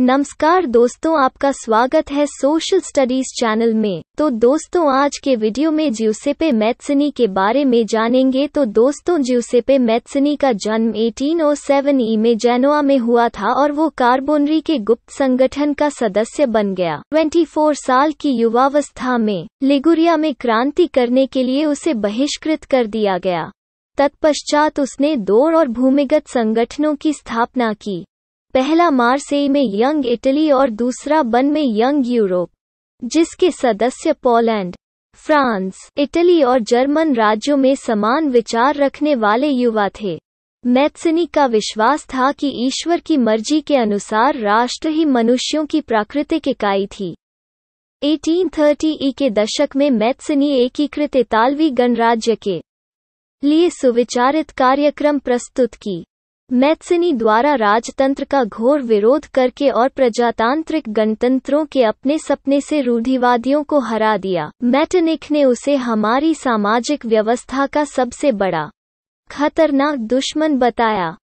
नमस्कार दोस्तों आपका स्वागत है सोशल स्टडीज चैनल में तो दोस्तों आज के वीडियो में ज्यूसेपे मैथसनी के बारे में जानेंगे तो दोस्तों ज्यूसेपे मैथसनी का जन्म 1807 ई में जेनोआ में हुआ था और वो कार्बोनरी के गुप्त संगठन का सदस्य बन गया 24 साल की युवावस्था में लिगुरिया में क्रांति करने के लिए उसे बहिष्कृत कर दिया गया तत्पश्चात उसने दौड़ और भूमिगत संगठनों की स्थापना की पहला मार्सेई में यंग इटली और दूसरा बन में यंग यूरोप जिसके सदस्य पोलैंड फ्रांस इटली और जर्मन राज्यों में समान विचार रखने वाले युवा थे मैथसनी का विश्वास था कि ईश्वर की मर्जी के अनुसार राष्ट्र ही मनुष्यों की प्राकृतिक इकाई थी 1830 ई के दशक में मैथसनी एकीकृत इतालवी गणराज्य के लिए सुविचारित कार्यक्रम प्रस्तुत की मैथसिनी द्वारा राजतंत्र का घोर विरोध करके और प्रजातांत्रिक गणतंत्रों के अपने सपने से रूढ़िवादियों को हरा दिया मैटनिक ने उसे हमारी सामाजिक व्यवस्था का सबसे बड़ा खतरनाक दुश्मन बताया